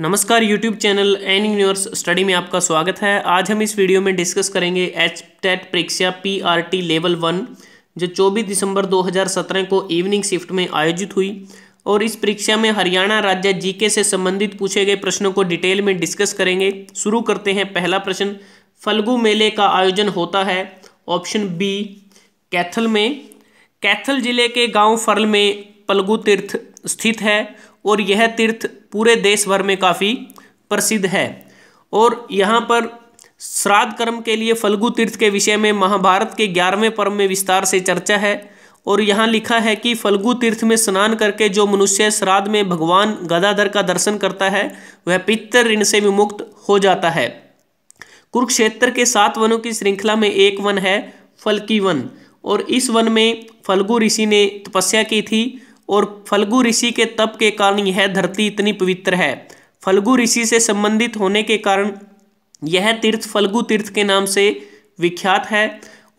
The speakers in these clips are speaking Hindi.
नमस्कार YouTube channel N universe study में आपका स्वागत है आज हम इस वीडियो में डिस्कस करेंगे एच टेट परीक्षा P R T level one जो 24 दिसंबर 2017 को इवनिंग शिफ्ट में आयोजित हुई और इस परीक्षा में हरियाणा राज्य जीके से संबंधित पूछे गए प्रश्नों को डिटेल में डिस्कस करेंगे शुरू करते हैं पहला प्रश्न फल्गु मेले का आयोजन होता है ऑप्शन बी कैथल में कैथल जिले के गाँव फर्ल में पलगू तीर्थ स्थित है और यह तीर्थ पूरे देश भर में काफ़ी प्रसिद्ध है और यहाँ पर श्राद्ध कर्म के लिए फल्गु तीर्थ के विषय में महाभारत के ग्यारहवें पर्व में विस्तार से चर्चा है और यहाँ लिखा है कि फल्गु तीर्थ में स्नान करके जो मनुष्य श्राद्ध में भगवान गदाधर का दर्शन करता है वह पितर ऋण से विमुक्त हो जाता है कुरुक्षेत्र के सात वनों की श्रृंखला में एक वन है फलकी वन और इस वन में फल्गु ऋषि ने तपस्या की थी और फल्गु ऋषि के तप के कारण यह धरती इतनी पवित्र है फल्गु ऋषि से संबंधित होने के कारण यह तीर्थ फल्गु तीर्थ के नाम से विख्यात है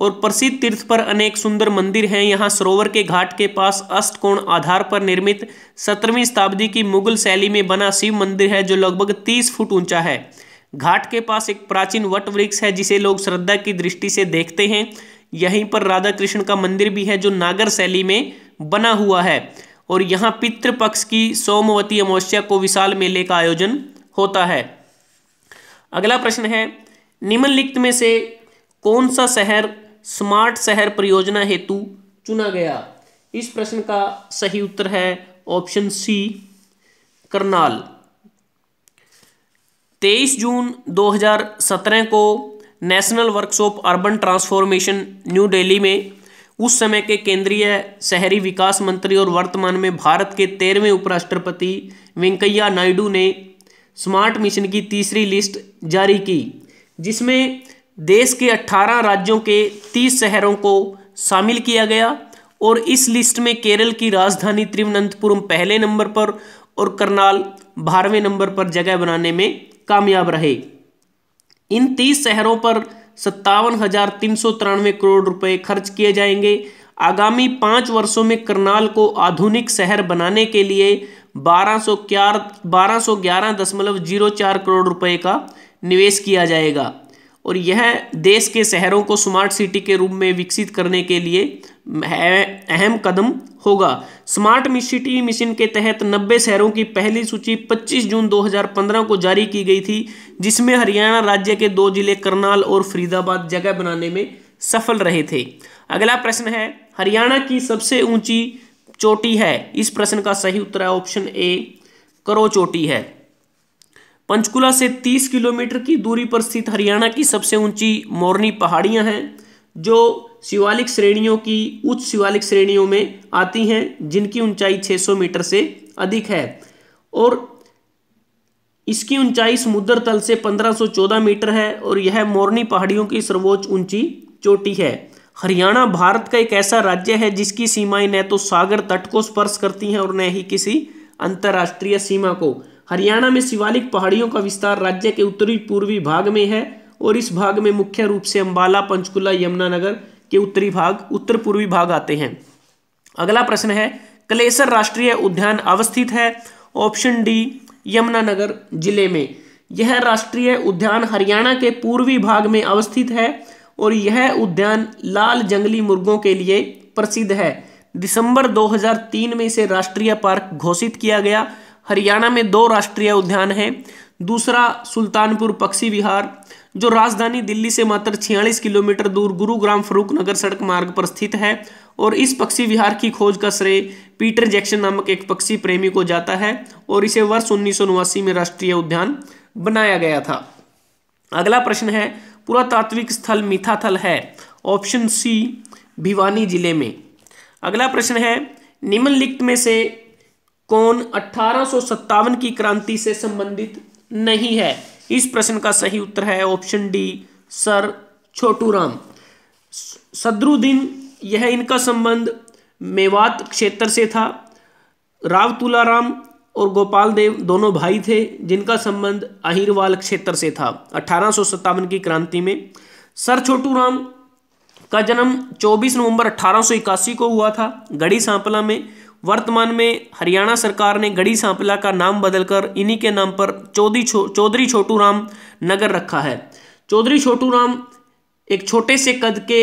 और प्रसिद्ध तीर्थ पर अनेक सुंदर मंदिर हैं यहाँ सरोवर के घाट के पास अष्टकोण आधार पर निर्मित सत्रहवीं शताब्दी की मुगल शैली में बना शिव मंदिर है जो लगभग तीस फुट ऊंचा है घाट के पास एक प्राचीन वट वृक्ष है जिसे लोग श्रद्धा की दृष्टि से देखते हैं यहीं पर राधा कृष्ण का मंदिर भी है जो नागर शैली में बना हुआ है और यहाँ पितृपक्ष की सोमवती अमावस्या को विशाल मेले का आयोजन होता है अगला प्रश्न है निम्नलिखित में से कौन सा शहर स्मार्ट शहर परियोजना हेतु चुना गया इस प्रश्न का सही उत्तर है ऑप्शन सी करनाल 23 जून 2017 को national workshop urban transformation New Delhi में उस समय के केंद्रीय शहरी विकास मंत्री और वर्तमान में भारत के तेरहवें उपराष्ट्रपति वेंकैया नायडू ने स्मार्ट मिशन की तीसरी लिस्ट जारी की जिसमें देश के 18 राज्यों के 30 शहरों को शामिल किया गया और इस लिस्ट में केरल की राजधानी तिरुवनंतपुरम पहले नंबर पर और करनाल बारहवें नंबर पर जगह बनाने में कामयाब रहे इन तीस शहरों पर सत्तावन हजार तीन सौ तिरानवे करोड़ रुपए खर्च किए जाएंगे आगामी पाँच वर्षों में करनाल को आधुनिक शहर बनाने के लिए बारह सौ बारह सौ ग्यारह दशमलव जीरो चार करोड़ रुपए का निवेश किया जाएगा और यह देश के शहरों को स्मार्ट सिटी के रूप में विकसित करने के लिए अहम कदम होगा स्मार्ट सिटी मिशन के तहत 90 शहरों की पहली सूची 25 जून 2015 को जारी की गई थी जिसमें हरियाणा राज्य के दो जिले करनाल और फरीदाबाद जगह बनाने में सफल रहे थे अगला प्रश्न है हरियाणा की सबसे ऊंची चोटी है इस प्रश्न का सही उत्तर है ऑप्शन ए करो चोटी है पंचकुला से 30 किलोमीटर की दूरी पर स्थित हरियाणा की सबसे ऊंची मोरनी पहाड़ियां हैं जो शिवालिक श्रेणियों की उच्च शिवालिक श्रेणियों में आती हैं जिनकी ऊंचाई 600 मीटर से अधिक है और इसकी ऊंचाई समुद्र तल से 1514 मीटर है और यह मोरनी पहाड़ियों की सर्वोच्च ऊंची चोटी है हरियाणा भारत का एक ऐसा राज्य है जिसकी सीमाएं न तो सागर तट को स्पर्श करती हैं और न ही किसी अंतर्राष्ट्रीय सीमा को हरियाणा में शिवालिक पहाड़ियों का विस्तार राज्य के उत्तरी पूर्वी भाग में है और इस भाग में मुख्य रूप से अंबाला पंचकुला यमुनानगर के उत्तरी भाग उत्तर पूर्वी भाग आते हैं अगला प्रश्न है कलेसर राष्ट्रीय उद्यान अवस्थित है ऑप्शन डी यमुनानगर जिले में यह राष्ट्रीय उद्यान हरियाणा के पूर्वी भाग में अवस्थित है और यह उद्यान लाल जंगली मुर्गों के लिए प्रसिद्ध है दिसंबर 2003 में इसे राष्ट्रीय पार्क घोषित किया गया हरियाणा में दो राष्ट्रीय उद्यान हैं दूसरा सुल्तानपुर पक्षी विहार जो राजधानी दिल्ली से मात्र छियालीस किलोमीटर दूर गुरुग्राम फरूकनगर नगर सड़क मार्ग पर स्थित है और इस पक्षी विहार की खोज का श्रेय पीटर जैक्सन नामक एक पक्षी प्रेमी को जाता है और इसे वर्ष उन्नीस में राष्ट्रीय उद्यान बनाया गया था अगला प्रश्न है पुरातात्विक स्थल मिथाथल है ऑप्शन सी भिवानी जिले में अगला प्रश्न है निम्नलिखित में से कौन अठारह की क्रांति से संबंधित नहीं है इस प्रश्न का सही उत्तर है option D Sir Chhotu Ram Sadruddin यह इनका संबंध मेवात क्षेत्र से था राव तुलाराम और गोपाल देव दोनों भाई थे जिनका संबंध अहिरवाल क्षेत्र से था अठारह की क्रांति में सर छोटू राम का जन्म 24 नवंबर अठारह को हुआ था गढ़ी सांपला में वर्तमान में हरियाणा सरकार ने गढ़ी सांपला का नाम बदलकर इन्हीं के नाम पर चौधरी छो, चौधरी छोटू राम नगर रखा है चौधरी छोटू राम एक छोटे से कद के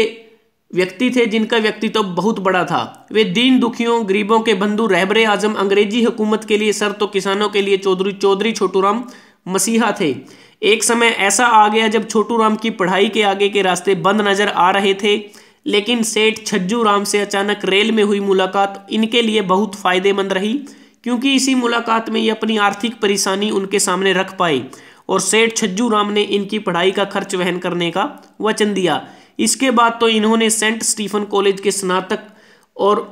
व्यक्ति थे जिनका व्यक्तित्व तो बहुत बड़ा था वे दीन दुखियों गरीबों के बंधु रहबर आजम अंग्रेजी हुकूमत के लिए सर तो किसानों के लिए चौधरी चौधरी छोटू राम मसीहा थे एक समय ऐसा आ गया जब छोटू राम की पढ़ाई के आगे के रास्ते बंद नजर आ रहे थे लेकिन सेठ छज्जू राम से अचानक रेल में हुई मुलाकात इनके लिए बहुत फायदेमंद रही क्योंकि इसी मुलाकात में ये अपनी आर्थिक परेशानी उनके सामने रख पाए और सेठ छज्जू राम ने इनकी पढ़ाई का खर्च वहन करने का वचन दिया इसके बाद तो इन्होंने सेंट स्टीफन कॉलेज के स्नातक और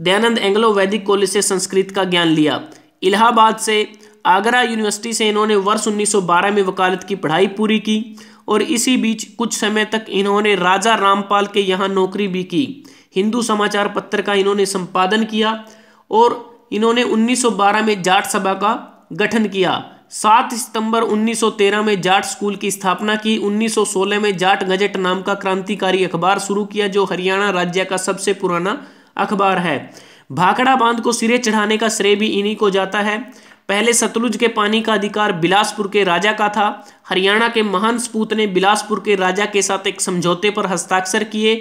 दयानंद एंग्लो वैदिक कॉलेज से संस्कृत का ज्ञान लिया इलाहाबाद से आगरा यूनिवर्सिटी से इन्होंने वर्ष 1912 में वकालत की पढ़ाई पूरी की और इसी बीच कुछ समय तक इन्होंने राजा रामपाल के यहाँ नौकरी भी की हिंदू समाचार पत्र का इन्होंने संपादन किया और इन्होंने 1912 में जाट सभा का गठन किया 7 सितंबर 1913 में जाट स्कूल की स्थापना की 1916 में जाट गजट नाम का क्रांतिकारी अखबार शुरू किया जो हरियाणा राज्य का सबसे पुराना अखबार है भाखड़ा बांध को सिरे चढ़ाने का श्रेय भी इन्हीं को जाता है पहले सतलुज के पानी का अधिकार बिलासपुर के राजा का था हरियाणा के महान सपूत ने बिलासपुर के राजा के साथ एक समझौते पर हस्ताक्षर किए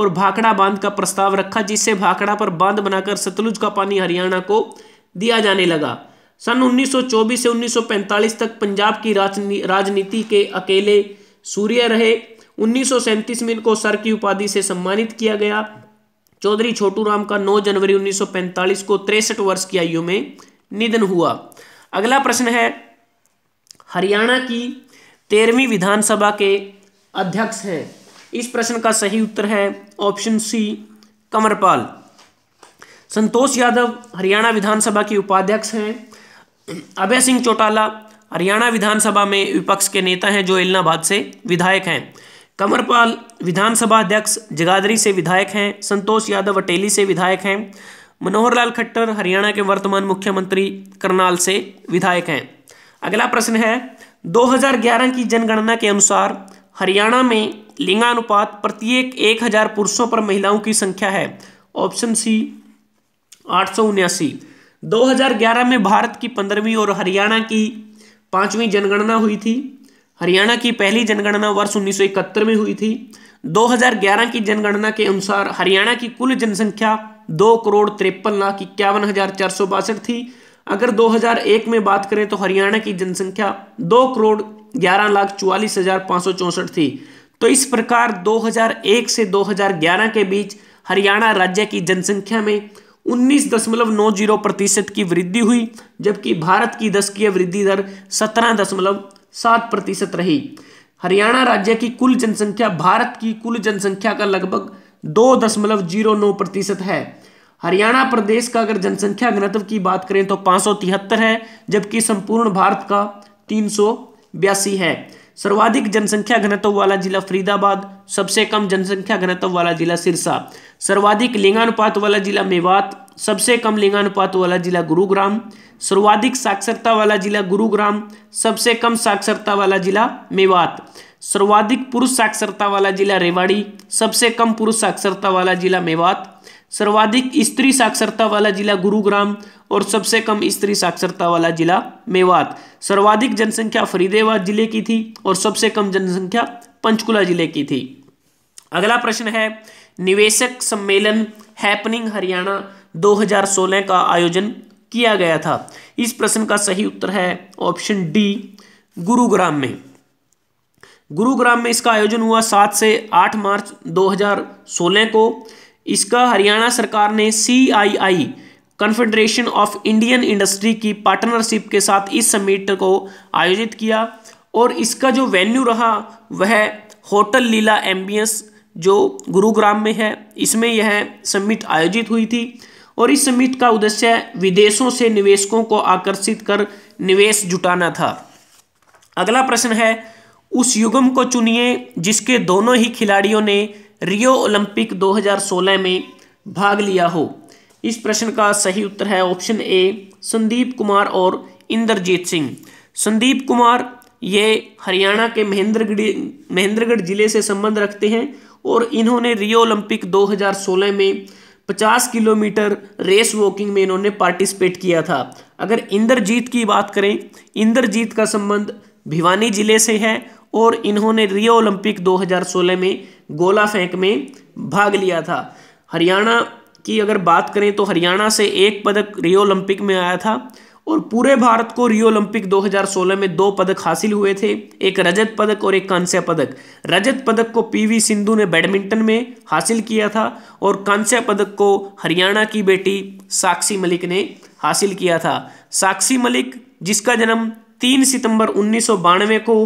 और भाखड़ा बांध का प्रस्ताव रखा जिससे भाखड़ा पर बांध बनाकर सतलुज का पानी हरियाणा को दिया जाने लगा सन 1924 से 1945 तक पंजाब की राजनीति के अकेले सूर्य रहे उन्नीस में इनको सर की उपाधि से सम्मानित किया गया चौधरी छोटू राम का 9 जनवरी 1945 को तिरसठ वर्ष की आयु में निधन हुआ अगला प्रश्न है हरियाणा की तेरहवीं विधानसभा के अध्यक्ष हैं इस प्रश्न का सही उत्तर है ऑप्शन सी कंवरपाल संतोष यादव हरियाणा विधानसभा के उपाध्यक्ष हैं अभय सिंह चौटाला हरियाणा विधानसभा में विपक्ष के नेता हैं जो इलाहाबाद से विधायक हैं कंवरपाल विधानसभा अध्यक्ष जगाधरी से विधायक हैं संतोष यादव अटेली से विधायक हैं मनोहर लाल खट्टर हरियाणा के वर्तमान मुख्यमंत्री करनाल से विधायक हैं अगला प्रश्न है 2011 की जनगणना के अनुसार हरियाणा में लिंगानुपात प्रत्येक एक हजार पुरुषों पर महिलाओं की संख्या है ऑप्शन सी आठ सौ उन्यासी 2011 में भारत की पंद्रहवीं और हरियाणा की पांचवीं जनगणना हुई थी हरियाणा की पहली जनगणना वर्ष उन्नीस में हुई थी 2011 की जनगणना के अनुसार हरियाणा की कुल जनसंख्या दो करोड़ तिरपन लाख इक्यावन हजार चार सौ बासठ थी अगर 2001 में बात करें तो हरियाणा की जनसंख्या दो करोड़ ग्यारह लाख चौवालीस हजार पाँच सौ चौंसठ थी तो इस प्रकार 2001 से 2011 के बीच हरियाणा राज्य की जनसंख्या में उन्नीस दशमलव नौ जीरो प्रतिशत की वृद्धि हुई जबकि भारत की दशकीय वृद्धि दर सत्रह दशमलव सात प्रतिशत रही हरियाणा राज्य की कुल जनसंख्या भारत की कुल जनसंख्या का लगभग दो दशमलव जीरो नौ प्रतिशत है हरियाणा प्रदेश का अगर जनसंख्या घनत्व की बात करें तो पाँच है जबकि संपूर्ण भारत का तीन सौ बयासी है सर्वाधिक जनसंख्या घनत्व वाला जिला फरीदाबाद सबसे कम जनसंख्या घनत्व वाला जिला सिरसा सर्वाधिक लिंगानुपात वाला जिला मेवात सबसे कम लिंगानुपात वाला जिला गुरुग्राम सर्वाधिक साक्षरता वाला जिला गुरुग्राम सबसे कम साक्षरता वाला जिला मेवात सर्वाधिक पुरुष साक्षरता वाला जिला रेवाड़ी सबसे कम पुरुष साक्षरता वाला जिला मेवात सर्वाधिक स्त्री साक्षरता वाला जिला गुरुग्राम और सबसे कम स्त्री साक्षरता वाला जिला मेवात सर्वाधिक जनसंख्या फरीदाबाद जिले की थी और सबसे कम जनसंख्या पंचकुला जिले की थी अगला प्रश्न है निवेशक सम्मेलन हैपनिंग हरियाणा 2016 का आयोजन किया गया था इस प्रश्न का सही उत्तर है ऑप्शन डी गुरुग्राम में गुरुग्राम में इसका आयोजन हुआ सात से आठ मार्च 2016 को इसका हरियाणा सरकार ने C I I Confederation of Indian Industry की पार्टनरशिप के साथ इस समिट को आयोजित किया और इसका जो वेन्यू रहा वह होटल लीला एम्बियंस जो गुरुग्राम में है इसमें यह समिट आयोजित हुई थी और इस समिट का उद्देश्य विदेशों से निवेशकों को आकर्षित कर निवेश जुटाना था अगला प्रश्न है उस युगम को चुनिए जिसके दोनों ही खिलाड़ियों ने रियो ओलंपिक 2016 में भाग लिया हो इस प्रश्न का सही उत्तर है ऑप्शन ए संदीप कुमार और इंद्रजीत सिंह संदीप कुमार ये हरियाणा के महेंद्रगढ़ महेंद्रगढ़ जिले से संबंध रखते हैं और इन्होंने रियो ओलंपिक 2016 में पचास किलोमीटर रेस वॉकिंग में इन्होंने पार्टिसिपेट किया था अगर इंद्रजीत की बात करें इंद्रजीत का संबंध भिवानी जिले से है और इन्होंने रियो ओलंपिक 2016 में गोला फेंक में भाग लिया था हरियाणा की अगर बात करें तो हरियाणा से एक पदक रियो ओलंपिक में आया था और पूरे भारत को रियो ओलंपिक 2016 में दो पदक हासिल हुए थे एक रजत पदक और एक कांस्य पदक रजत पदक को पीवी सिंधु ने बैडमिंटन में हासिल किया था और कांस्य पदक को हरियाणा की बेटी साक्षी मलिक ने हासिल किया था साक्षी मलिक जिसका जन्म 3 सितंबर उन्नीस को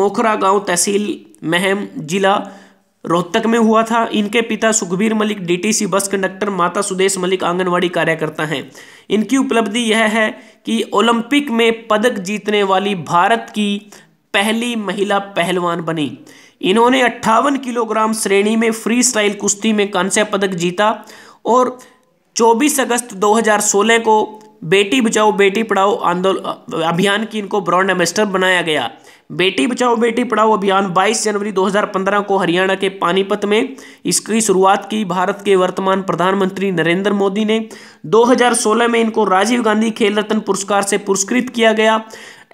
मोखरा गांव तहसील महम जिला रोहतक में हुआ था इनके पिता Sukhbir Malik DTC bus conductor माता सुदेश मलिक आंगनवाड़ी कार्यकर्ता हैं इनकी उपलब्धि यह है कि ओलंपिक में पदक जीतने वाली भारत की पहली महिला पहलवान बनी इन्होंने अट्ठावन किलोग्राम श्रेणी में फ्री स्टाइल कुश्ती में कांस्य पदक जीता और 24 अगस्त 2016 को बेटी बचाओ बेटी पढ़ाओ आंदोलन अभियान की इनको ब्रॉन्ड एम्बेसडर बनाया गया बेटी बचाओ बेटी पढ़ाओ अभियान 22 जनवरी 2015 को हरियाणा के पानीपत में इसकी शुरुआत की भारत के वर्तमान प्रधानमंत्री नरेंद्र मोदी ने 2016 में इनको राजीव गांधी खेल रत्न पुरस्कार से पुरस्कृत किया गया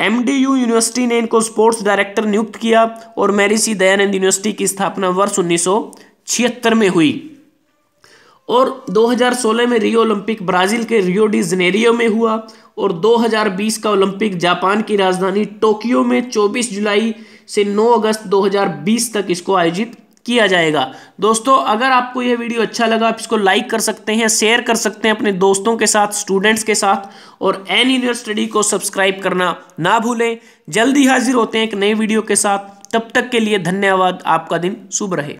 एमडीयू यूनिवर्सिटी ने इनको स्पोर्ट्स डायरेक्टर नियुक्त किया और मैरिसी दयानंद यूनिवर्सिटी की स्थापना वर्ष उन्नीस में हुई और 2016 में रियो ओलंपिक ब्राज़ील के रियो डी जनेरियो में हुआ और 2020 का ओलंपिक जापान की राजधानी टोक्यो में 24 जुलाई से 9 अगस्त 2020 तक इसको आयोजित किया जाएगा दोस्तों अगर आपको यह वीडियो अच्छा लगा आप इसको लाइक कर सकते हैं शेयर कर सकते हैं अपने दोस्तों के साथ स्टूडेंट्स के साथ और एन यूनियर स्टडी को सब्सक्राइब करना ना भूलें जल्दी हाजिर होते हैं एक नए वीडियो के साथ तब तक के लिए धन्यवाद आपका दिन शुभ रहे